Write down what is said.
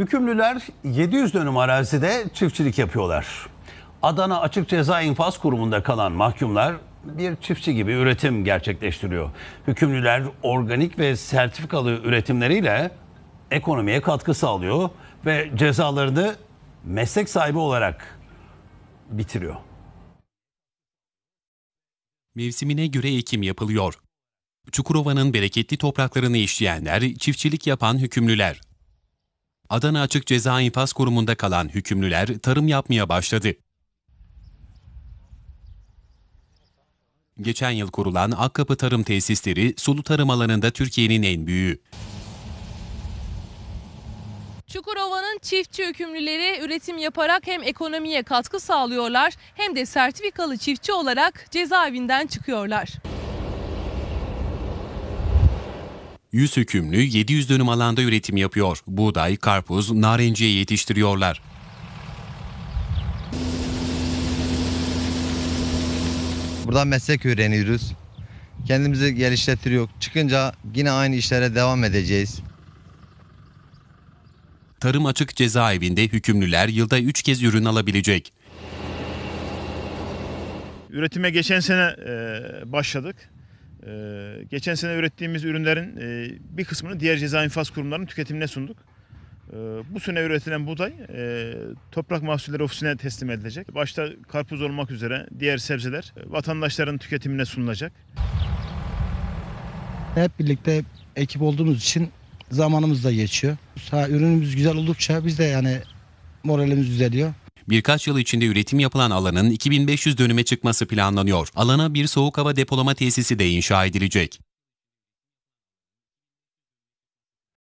Hükümlüler 700 dönüm arazide çiftçilik yapıyorlar. Adana Açık Ceza İnfaz Kurumu'nda kalan mahkumlar bir çiftçi gibi üretim gerçekleştiriyor. Hükümlüler organik ve sertifikalı üretimleriyle ekonomiye katkı sağlıyor ve cezalarını meslek sahibi olarak bitiriyor. Mevsimine göre ekim yapılıyor. Çukurova'nın bereketli topraklarını işleyenler, çiftçilik yapan hükümlüler. Adana Açık Ceza İnfaz Kurumu'nda kalan hükümlüler tarım yapmaya başladı. Geçen yıl kurulan Akkapı Tarım Tesisleri sulu tarım alanında Türkiye'nin en büyüğü. Çukurova'nın çiftçi hükümlüleri üretim yaparak hem ekonomiye katkı sağlıyorlar hem de sertifikalı çiftçi olarak cezaevinden çıkıyorlar. 100 hükümlü 700 dönüm alanda üretim yapıyor. Buğday, karpuz, narenciye yetiştiriyorlar. Buradan meslek öğreniyoruz. Kendimizi geliştiriyor. Çıkınca yine aynı işlere devam edeceğiz. Tarım Açık Cezaevinde hükümlüler yılda 3 kez ürün alabilecek. Üretime geçen sene e, başladık. Ee, geçen sene ürettiğimiz ürünlerin e, bir kısmını diğer ceza infaz kurumlarının tüketimine sunduk. Ee, bu sene üretilen buğday e, Toprak Mahsulleri Ofisi'ne teslim edilecek. Başta karpuz olmak üzere diğer sebzeler e, vatandaşların tüketimine sunulacak. Hep birlikte ekip olduğumuz için zamanımız da geçiyor. ürünümüz güzel oldukça biz de yani moralimiz düzeliyor birkaç yıl içinde üretim yapılan alanın 2500 dönüme çıkması planlanıyor. Alana bir soğuk hava depolama tesisi de inşa edilecek.